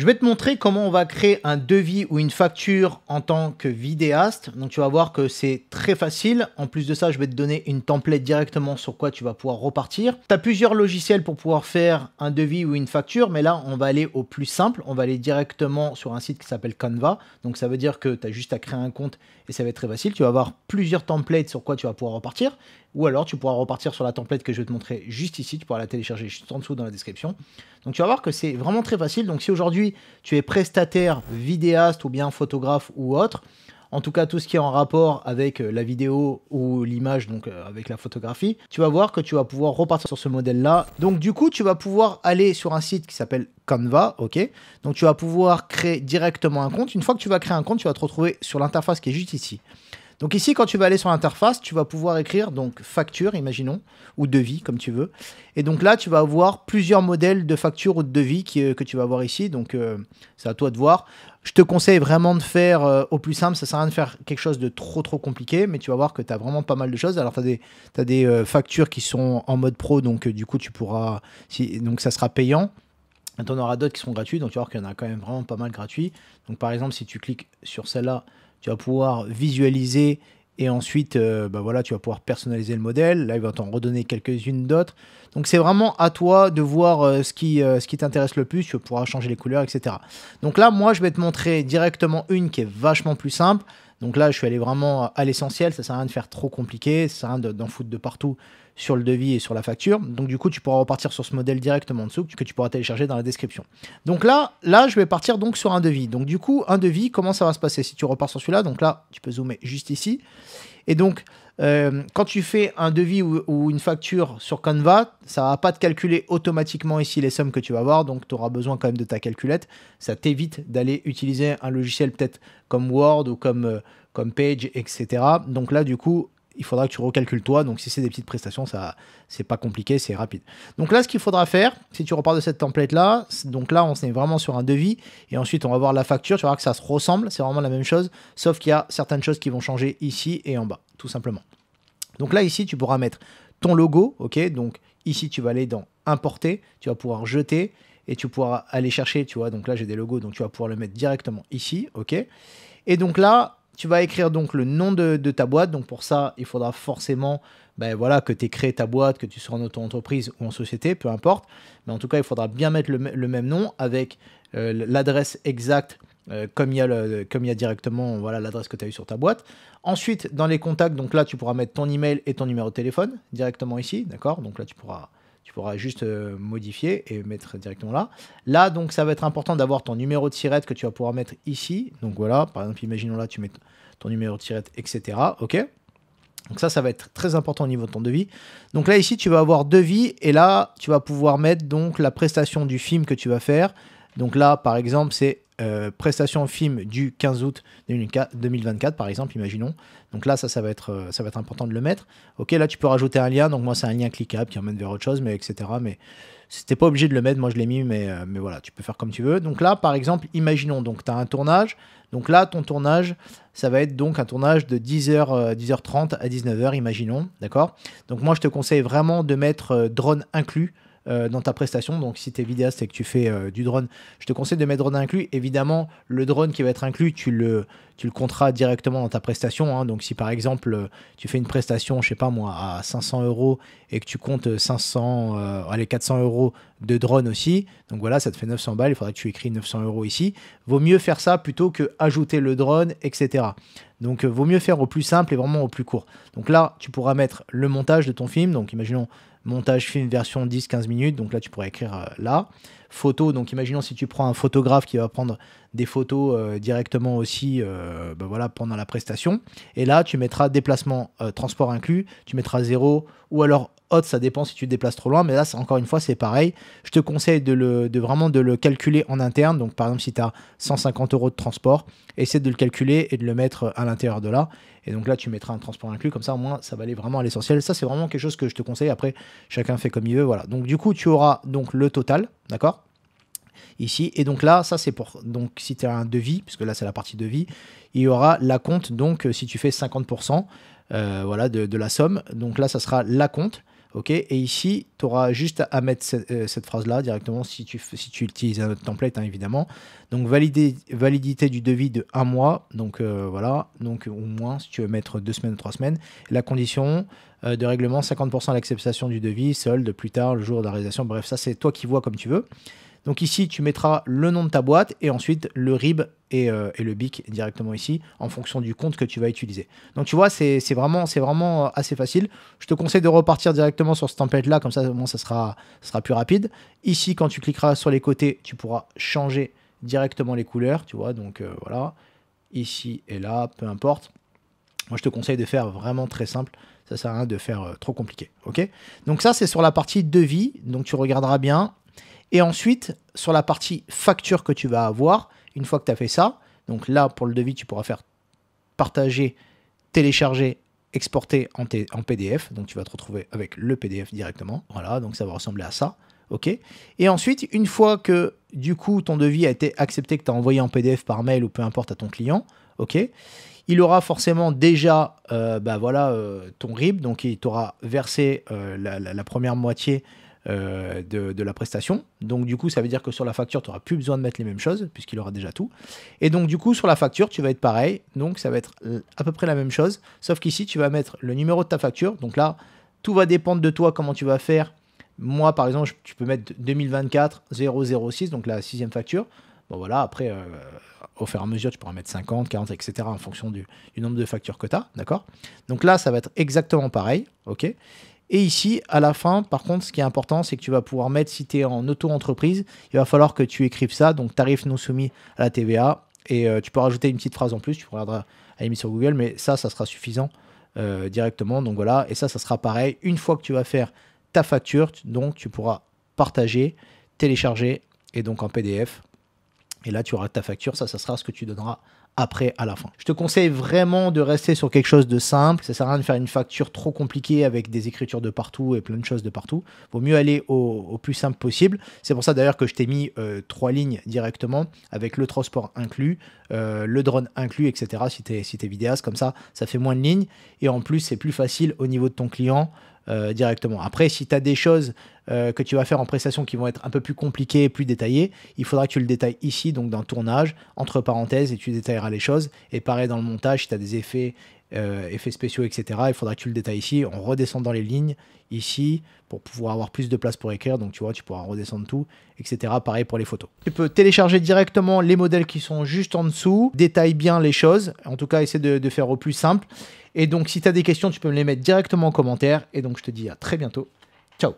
Je vais te montrer comment on va créer un devis ou une facture en tant que vidéaste. Donc tu vas voir que c'est très facile. En plus de ça, je vais te donner une template directement sur quoi tu vas pouvoir repartir. Tu as plusieurs logiciels pour pouvoir faire un devis ou une facture, mais là on va aller au plus simple. On va aller directement sur un site qui s'appelle Canva. Donc ça veut dire que tu as juste à créer un compte et ça va être très facile. Tu vas avoir plusieurs templates sur quoi tu vas pouvoir repartir. Ou alors tu pourras repartir sur la template que je vais te montrer juste ici. Tu pourras la télécharger juste en dessous dans la description. Donc tu vas voir que c'est vraiment très facile. Donc si aujourd'hui tu es prestataire, vidéaste ou bien photographe ou autre, en tout cas tout ce qui est en rapport avec euh, la vidéo ou l'image, donc euh, avec la photographie, tu vas voir que tu vas pouvoir repartir sur ce modèle-là. Donc du coup, tu vas pouvoir aller sur un site qui s'appelle Canva, ok Donc tu vas pouvoir créer directement un compte. Une fois que tu vas créer un compte, tu vas te retrouver sur l'interface qui est juste ici. Donc ici, quand tu vas aller sur l'interface, tu vas pouvoir écrire donc facture, imaginons, ou devis, comme tu veux. Et donc là, tu vas avoir plusieurs modèles de facture ou de devis euh, que tu vas avoir ici. Donc euh, c'est à toi de voir. Je te conseille vraiment de faire euh, au plus simple. Ça sert à rien de faire quelque chose de trop trop compliqué, mais tu vas voir que tu as vraiment pas mal de choses. Alors tu as des, des factures qui sont en mode pro, donc du coup tu pourras... Si, donc ça sera payant. Maintenant, on aura d'autres qui sont gratuits, donc tu vas voir qu'il y en a quand même vraiment pas mal gratuits. Donc par exemple, si tu cliques sur celle-là, tu vas pouvoir visualiser et ensuite, euh, bah voilà, tu vas pouvoir personnaliser le modèle. Là, il va t'en redonner quelques-unes d'autres. Donc, c'est vraiment à toi de voir euh, ce qui, euh, ce qui t'intéresse le plus. Tu pourras changer les couleurs, etc. Donc là, moi, je vais te montrer directement une qui est vachement plus simple. Donc là, je suis allé vraiment à l'essentiel. Ça sert à rien de faire trop compliqué. Ça sert à rien d'en foutre de partout sur le devis et sur la facture. Donc du coup, tu pourras repartir sur ce modèle directement en dessous que tu pourras télécharger dans la description. Donc là, là, je vais partir donc sur un devis. Donc du coup, un devis, comment ça va se passer si tu repars sur celui-là Donc là, tu peux zoomer juste ici. Et donc, euh, quand tu fais un devis ou, une facture sur Canva, ça va pas te calculer automatiquement ici les sommes que tu vas avoir, donc tu auras besoin quand même de ta calculette. Ça t'évite d'aller utiliser un logiciel peut-être comme Word ou comme, euh, comme Page, etc. Donc là, du coup, il faudra que tu recalcules toi. Donc si c'est des petites prestations, ça c'est pas compliqué, c'est rapide. Donc là, ce qu'il faudra faire, si tu repars de cette template là, donc là on est vraiment sur un devis et ensuite on va voir la facture. Tu verras que ça se ressemble, c'est vraiment la même chose, sauf qu'il y a certaines choses qui vont changer ici et en bas, tout simplement. Donc là ici, tu pourras mettre ton logo, ok. Donc ici, tu vas aller dans importer, tu vas pouvoir jeter et tu pourras aller chercher, tu vois. Donc là, j'ai des logos, donc tu vas pouvoir le mettre directement ici, ok. Et donc là, tu vas écrire donc le nom de, ta boîte. Donc pour ça, il faudra forcément ben voilà, que tu aies créé ta boîte, que tu sois en auto-entreprise ou en société, peu importe. Mais en tout cas, il faudra bien mettre le, même nom avec euh, l'adresse exacte euh, comme il y a comme il y directement voilà l'adresse que tu as eu sur ta boîte. Ensuite, dans les contacts, donc là tu pourras mettre ton email et ton numéro de téléphone directement ici, d'accord Donc là tu pourras tu pourras juste euh, modifier et mettre directement là. Là, donc, ça va être important d'avoir ton numéro de tirette que tu vas pouvoir mettre ici. Donc voilà, par exemple, imaginons là, tu mets ton numéro de tirette, etc. OK donc ça, ça va être très important au niveau de ton devis. Donc là, ici, tu vas avoir devis et là, tu vas pouvoir mettre donc la prestation du film que tu vas faire. Donc là, par exemple, c'est prestations euh, prestation film du 15 août 2024, par exemple, imaginons. Donc là, ça, ça va être, euh, ça va être important de le mettre. Ok, là, tu peux rajouter un lien. Donc moi, c'est un lien cliquable qui emmène vers autre chose, mais etc. Mais c'était pas obligé de le mettre. Moi, je l'ai mis, mais, euh, mais voilà, tu peux faire comme tu veux. Donc là, par exemple, imaginons, donc tu as un tournage. Donc là, ton tournage, ça va être donc un tournage de 10h, 10h30 à 19h, imaginons. D'accord Donc moi, je te conseille vraiment de mettre drone inclus. Euh, dans ta prestation. Donc si tu es vidéaste et que tu fais euh, du drone, je te conseille de mettre drone inclus. Évidemment, le drone qui va être inclus, tu le, tu le directement dans ta prestation. Hein. Donc si par exemple euh, tu fais une prestation, je sais pas moi, à 500 euros et que tu comptes 500, allez 400 euros de drone aussi, donc voilà, ça te fait 900 balles. Il faudrait que tu écris 900 euros ici. Vaut mieux faire ça plutôt que ajouter le drone, etc. Donc vaut mieux faire au plus simple et vraiment au plus court. Donc là, tu pourras mettre le montage de ton film. Donc imaginons montage film version 10-15 minutes, donc là tu pourrais écrire euh, là. Photo, donc imaginons si tu prends un photographe qui va prendre des photos euh, directement aussi euh, bah voilà, pendant la prestation, et là tu mettras déplacement, transport inclus, tu mettras 0 ou alors autre ça dépend si tu te déplaces trop loin, mais là, c'est encore une fois, c'est pareil. Je te conseille de, le, de vraiment de le calculer en interne. Donc, par exemple, si tu as 150 euros de transport, essaie de le calculer et de le mettre à l'intérieur de là. Et donc là, tu mettras un transport inclus, comme ça, au moins, ça va aller vraiment à l'essentiel. Ça, c'est vraiment quelque chose que je te conseille. Après, chacun fait comme il veut, voilà. Donc, du coup, tu auras donc le total, d'accord ici. Et donc là, ça c'est pour. Donc si tu as un devis, puisque là c'est la partie devis, il y aura la compte. Donc euh, si tu fais 50% euh, voilà, de, la somme, donc là ça sera la compte. Ok, et ici, tu auras juste à mettre euh, cette, phrase-là directement si tu, si tu utilises un autre template, hein, évidemment. Donc, validité du devis de 1 mois, donc euh, voilà, donc au moins si tu veux mettre deux semaines ou semaines. La condition euh, de règlement 50% à l'acceptation du devis, solde plus tard, le jour de la réalisation. Bref, ça, c'est toi qui vois comme tu veux. Donc ici, tu mettras le nom de ta boîte et ensuite le RIB euh, et, le BIC directement ici en fonction du compte que tu vas utiliser. Donc tu vois, c'est vraiment, vraiment euh, assez facile. Je te conseille de repartir directement sur ce template-là, comme ça, au ça sera, sera plus rapide. Ici, quand tu cliqueras sur les côtés, tu pourras changer directement les couleurs, tu vois. Donc euh, voilà, ici et là, peu importe. Moi, je te conseille de faire vraiment très simple. Ça sert à rien de faire trop compliqué. Ok Donc ça, c'est sur la partie devis. Donc tu regarderas bien. Et ensuite, sur la partie facture que tu vas avoir, une fois que tu as fait ça, donc là, pour le devis, tu pourras faire partager, télécharger, exporter en, PDF. Donc tu vas te retrouver avec le PDF directement. Voilà, donc ça va ressembler à ça. OK Et ensuite, une fois que du coup ton devis a été accepté, que tu as envoyé en PDF par mail ou peu importe à ton client, OK il aura forcément déjà euh, bah voilà, euh, ton RIB, donc il t'aura versé euh, la, première moitié euh, de, la prestation. Donc du coup, ça veut dire que sur la facture, tu n'auras plus besoin de mettre les mêmes choses, puisqu'il aura déjà tout. Et donc du coup, sur la facture, tu vas être pareil. Donc ça va être à peu près la même chose, sauf qu'ici, tu vas mettre le numéro de ta facture. Donc là, tout va dépendre de toi, comment tu vas faire. Moi, par exemple, tu peux mettre 2024 006, donc la sixième facture. Bon voilà, après, euh, au fur et à mesure, tu pourras mettre 50, 40, etc. en fonction du, du nombre de factures que tu as, d'accord Donc là, ça va être exactement pareil, ok et ici, à la fin, par contre, ce qui est important, c'est que tu vas pouvoir mettre, si tu es en auto-entreprise, il va falloir que tu écrives ça, donc tarif non soumis à la TVA. Et euh, tu peux rajouter une petite phrase en plus, tu pourras à l'émission sur Google, mais ça, ça sera suffisant euh, directement. Donc voilà, et ça, ça sera pareil. Une fois que tu vas faire ta facture, donc tu pourras partager, télécharger, et donc en PDF, et là, tu auras ta facture, ça, ça sera ce que tu donneras après à la fin. Je te conseille vraiment de rester sur quelque chose de simple. Ça sert à rien de faire une facture trop compliquée avec des écritures de partout et plein de choses de partout. Vaut mieux aller au, plus simple possible. C'est pour ça d'ailleurs que je t'ai mis euh, trois lignes directement avec le transport inclus, euh, le drone inclus, etc. Si tu es, vidéaste, comme ça, ça fait moins de lignes. Et en plus, c'est plus facile au niveau de ton client. Euh, directement. Après, si tu as des choses euh, que tu vas faire en prestations qui vont être un peu plus compliquées et plus détaillées, il faudra que tu le détailles ici, donc dans le tournage, entre parenthèses, et tu détailleras les choses. Et pareil dans le montage, si tu as des effets, euh, effets spéciaux, etc., il faudra que tu le détailles ici. en redescendant les lignes, ici, pour pouvoir avoir plus de place pour écrire. Donc tu vois, tu pourras redescendre tout, etc. Pareil pour les photos. Tu peux télécharger directement les modèles qui sont juste en dessous. Détaille bien les choses. En tout cas, essaie de faire au plus simple. Et donc, si tu as des questions, tu peux me les mettre directement en commentaire. Et donc, je te dis à très bientôt. Ciao